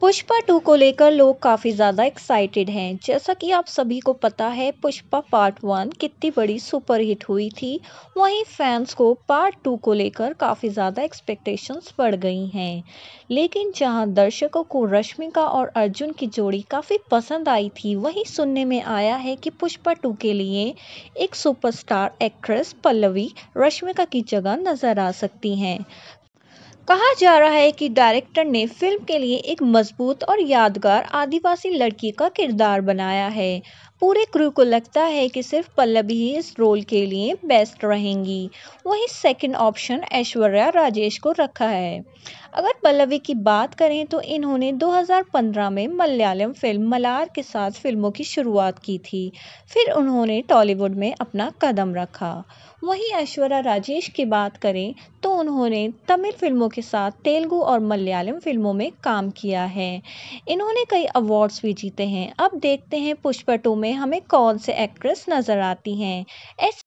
Pushpa to को लेकर लोग काफ़ी ज़्यादा एक्साइटेड हैं जैसा कि आप सभी को पता है पुष्पा पार्ट वन कितनी बड़ी सुपरहिट हुई थी वहीं फैंस को पार्ट टू को लेकर काफ़ी ज़्यादा एक्सपेक्टेशंस बढ़ गई हैं लेकिन जहां दर्शकों को रश्मिका और अर्जुन की जोड़ी काफ़ी पसंद आई थी वहीं सुनने में आया है कि पुष्पा टू के लिए एक सुपरस्टार एक्ट्रेस पल्लवी रश्मिका की जगह नज़र आ सकती हैं कहा जा रहा है कि डायरेक्टर ने फिल्म के लिए एक मजबूत और यादगार आदिवासी लड़की का किरदार बनाया है पूरे क्रू को लगता है कि सिर्फ पल्लवी ही इस रोल के लिए बेस्ट रहेंगी वहीं सेकंड ऑप्शन ऐश्वर्या राजेश को रखा है अगर पल्लवी की बात करें तो इन्होंने 2015 में मलयालम फिल्म मलार के साथ फिल्मों की शुरुआत की थी फिर उन्होंने टॉलीवुड में अपना कदम रखा वहीं ऐश्वर्या राजेश की बात करें तो उन्होंने तमिल फिल्मों के साथ तेलुगु और मलयालम फिल्मों में काम किया है इन्होंने कई अवार्ड्स भी जीते हैं अब देखते हैं पुष्पा टू में में हमें कौन से एक्ट्रेस नजर आती हैं ऐसे